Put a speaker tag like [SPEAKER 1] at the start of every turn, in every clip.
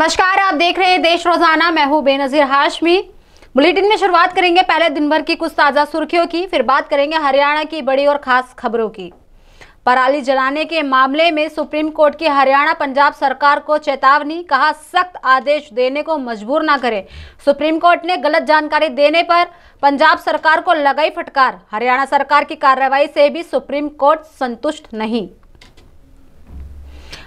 [SPEAKER 1] नमस्कार आप देख रहे हैं देश रोजाना मैं हूं बेनजीर हाशमी बुलेटिन में शुरुआत करेंगे पहले दिन भर की कुछ ताज़ा सुर्खियों की फिर बात करेंगे हरियाणा की बड़ी और खास खबरों की पराली जलाने के मामले में सुप्रीम कोर्ट की हरियाणा पंजाब सरकार को चेतावनी कहा सख्त आदेश देने को मजबूर ना करें सुप्रीम कोर्ट ने गलत जानकारी देने पर पंजाब सरकार को लगाई फटकार हरियाणा सरकार की कार्रवाई से भी सुप्रीम कोर्ट संतुष्ट नहीं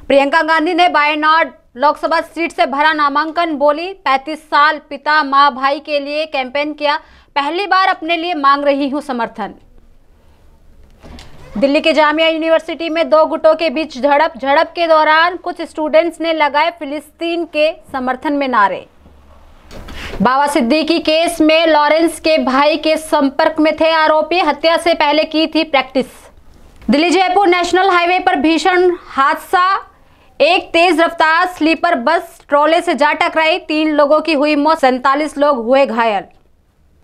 [SPEAKER 1] प्रियंका गांधी ने नॉट लोकसभा सीट से भरा नामांकन बोली 35 साल पिता माँ भाई के लिए कैंपेन किया पहली बार अपने लिए मांग रही हूँ समर्थन दिल्ली के जामिया यूनिवर्सिटी में दो गुटों के बीच झड़प झड़प के दौरान कुछ स्टूडेंट्स ने लगाए फिलिस्तीन के समर्थन में नारे बाबा सिद्दीकी केस में लॉरेंस के भाई के संपर्क में थे आरोपी हत्या से पहले की थी practice Delhi Jaipur national highway पर भीषण हादसा एक तेज रफ्तार स्लीपर बस ट्रॉले से जा टकराई तीन लोगों की हुई मौत सैंतालीस लोग हुए घायल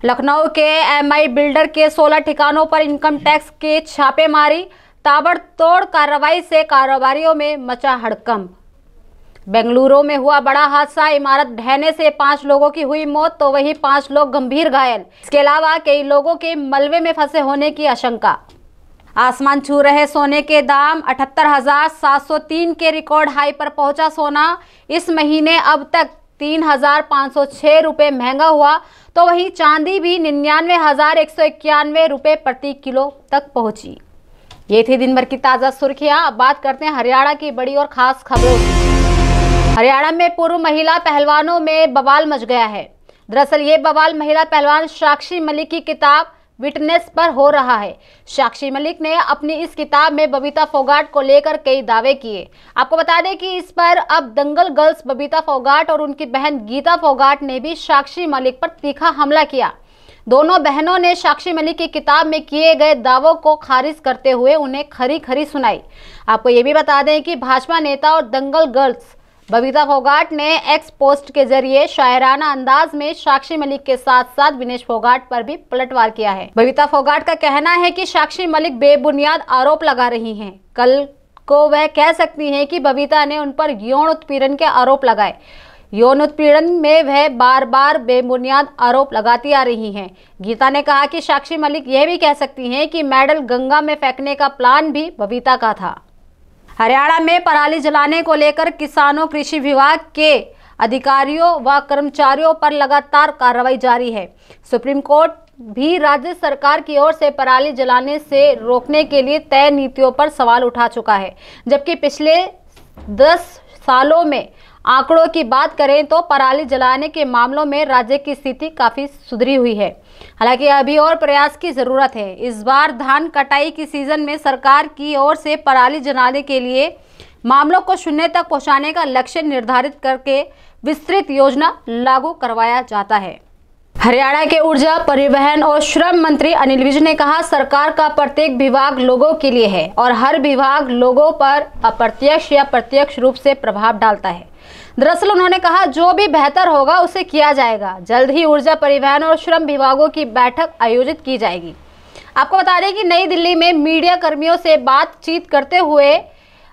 [SPEAKER 1] लखनऊ के एमआई बिल्डर के 16 ठिकानों पर इनकम टैक्स की छापेमारी ताबड़तोड़ कार्रवाई से कारोबारियों में मचा हड़कंप बेंगलुरु में हुआ बड़ा हादसा इमारत ढहने से पांच लोगों की हुई मौत तो वहीं पांच लोग गंभीर घायल इसके अलावा कई लोगों के मलबे में फंसे होने की आशंका आसमान छू रहे सोने के दाम अठहत्तर हजार सात सौ तीन के रिकॉर्ड हाई पर पहुंचा सोना इस महीने अब तक तीन हजार पाँच सौ छः रुपये महंगा हुआ तो वहीं चांदी भी निन्यानवे हजार एक सौ इक्यानवे रुपये प्रति किलो तक पहुंची ये थी दिन भर की ताज़ा सुर्खियां अब बात करते हैं हरियाणा की बड़ी और ख़ास खबरों की हरियाणा में पूर्व महिला पहलवानों में बवाल मच गया है दरअसल ये बवाल महिला पहलवान साक्षी मलिक की किताब विटनेस पर हो रहा है साक्षी मलिक ने अपनी इस किताब में बबीता फोगाट को लेकर कई दावे किए आपको बता दें कि इस पर अब दंगल गर्ल्स बबीता फोगाट और उनकी बहन गीता फोगाट ने भी साक्षी मलिक पर तीखा हमला किया दोनों बहनों ने साक्षी मलिक की किताब में किए गए दावों को खारिज करते हुए उन्हें खरी खरी सुनाई आपको ये भी बता दें कि भाजपा नेता और दंगल गर्ल्स बबीता फोगाट ने एक्स पोस्ट के जरिए शायराना अंदाज में साक्षी मलिक के साथ साथ विनेश फोगाट पर भी पलटवार किया है बबीता फोगाट का कहना है कि साक्षी मलिक बेबुनियाद आरोप लगा रही हैं कल को वह कह सकती हैं कि बबीता ने उन पर यौन उत्पीड़न के आरोप लगाए यौन उत्पीड़न में वह बार बार बेबुनियाद आरोप लगाती आ रही हैं गीता ने कहा कि साक्षी मलिक यह भी कह सकती हैं कि मेडल गंगा में फेंकने का प्लान भी बबीता का था हरियाणा में पराली जलाने को लेकर किसानों कृषि विभाग के अधिकारियों व कर्मचारियों पर लगातार कार्रवाई जारी है सुप्रीम कोर्ट भी राज्य सरकार की ओर से पराली जलाने से रोकने के लिए तय नीतियों पर सवाल उठा चुका है जबकि पिछले दस सालों में आंकड़ों की बात करें तो पराली जलाने के मामलों में राज्य की स्थिति काफ़ी सुधरी हुई है हालांकि अभी और प्रयास की ज़रूरत है इस बार धान कटाई की सीजन में सरकार की ओर से पराली जलाने के लिए मामलों को शून्य तक पहुंचाने का लक्ष्य निर्धारित करके विस्तृत योजना लागू करवाया जाता है हरियाणा के ऊर्जा परिवहन और श्रम मंत्री अनिल विज ने कहा सरकार का प्रत्येक विभाग लोगों के लिए है और हर विभाग लोगों पर अप्रत्यक्ष या प्रत्यक्ष रूप से प्रभाव डालता है दरअसल उन्होंने कहा जो भी बेहतर होगा उसे किया जाएगा जल्द ही ऊर्जा परिवहन और श्रम विभागों की बैठक आयोजित की जाएगी आपको बता दें कि नई दिल्ली में मीडिया कर्मियों से बातचीत करते हुए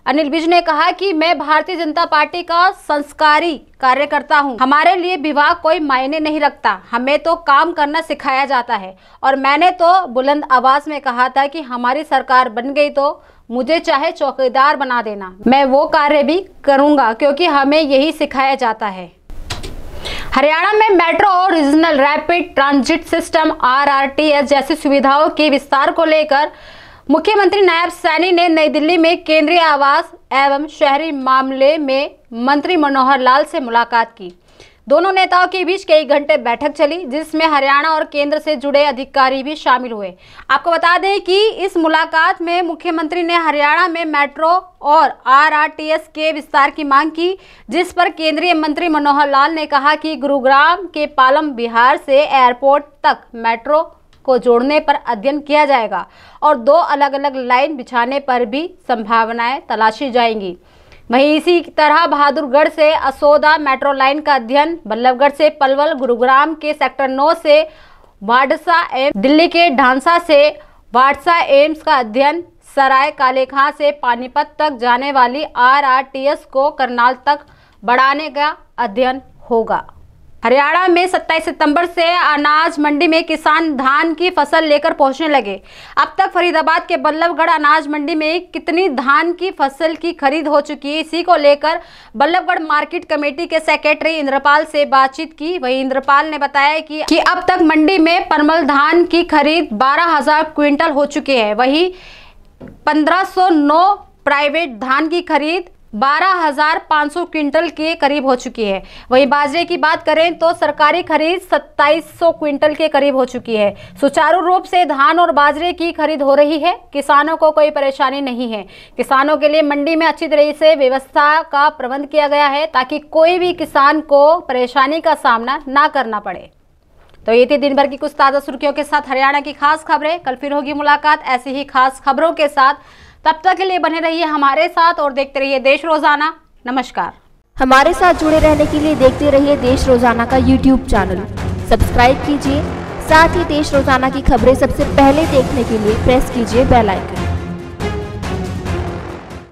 [SPEAKER 1] अनिल विज ने कहा कि मैं भारतीय जनता पार्टी का संस्कारी कार्यकर्ता हूं। हमारे लिए विवाह कोई मायने नहीं रखता हमें तो काम करना सिखाया जाता है और मैंने तो बुलंद आवाज में कहा था कि हमारी सरकार बन गई तो मुझे चाहे चौकीदार बना देना मैं वो कार्य भी करूंगा क्योंकि हमें यही सिखाया जाता है हरियाणा में मेट्रो और regional rapid transit system R जैसी सुविधाओं के विस्तार को लेकर मुख्यमंत्री नायब सैनी ने नई दिल्ली में केंद्रीय आवास एवं शहरी मामले में मंत्री मनोहर लाल से मुलाकात की दोनों नेताओं के बीच कई घंटे बैठक चली जिसमें हरियाणा और केंद्र से जुड़े अधिकारी भी शामिल हुए आपको बता दें कि इस मुलाकात में मुख्यमंत्री ने हरियाणा में मेट्रो और आरआरटीएस के विस्तार की मांग की जिस पर केंद्रीय मंत्री मनोहर लाल ने कहा कि गुरुग्राम के पालम बिहार से एयरपोर्ट तक मेट्रो को जोड़ने पर अध्ययन किया जाएगा और दो अलग अलग लाइन बिछाने पर भी संभावनाएं तलाशी जाएंगी वहीं इसी तरह बहादुरगढ़ से असोदा मेट्रो लाइन का अध्ययन बल्लभगढ़ से पलवल गुरुग्राम के सेक्टर नौ से वाडसा एम्स दिल्ली के ढांसा से वाडसा एम्स का अध्ययन सराय कालेखां से पानीपत तक जाने वाली आरआरटीएस को करनाल तक बढ़ाने का अध्ययन होगा हरियाणा में 27 सितंबर से अनाज मंडी में किसान धान की फसल लेकर पहुंचने लगे अब तक फरीदाबाद के बल्लभगढ़ अनाज मंडी में कितनी धान की फसल की खरीद हो चुकी है इसी को लेकर बल्लभगढ़ मार्केट कमेटी के सेक्रेटरी इंद्रपाल से बातचीत की वहीं इंद्रपाल ने बताया कि, कि अब तक मंडी में परमल धान की खरीद बारह हजार क्विंटल हो चुकी है वही पंद्रह प्राइवेट धान की खरीद 12,500 क्विंटल के करीब हो चुकी है वहीं बाजरे की बात करें तो सरकारी खरीद 2700 क्विंटल के करीब हो चुकी है सुचारू रूप से धान और बाजरे की खरीद हो रही है किसानों को कोई परेशानी नहीं है किसानों के लिए मंडी में अच्छी तरह से व्यवस्था का प्रबंध किया गया है ताकि कोई भी किसान को परेशानी का सामना ना करना पड़े तो ये थी दिन भर की कुछ ताज़ा सुर्खियों के साथ हरियाणा की खास खबरें कल फिर होगी मुलाकात ऐसी ही खास खबरों के साथ तब तक के लिए बने रहिए हमारे साथ और देखते रहिए देश रोजाना नमस्कार हमारे साथ जुड़े रहने के लिए देखते रहिए देश रोजाना का यूट्यूब चैनल सब्सक्राइब कीजिए साथ ही देश रोजाना की खबरें सबसे पहले देखने के लिए प्रेस कीजिए बेलाइकन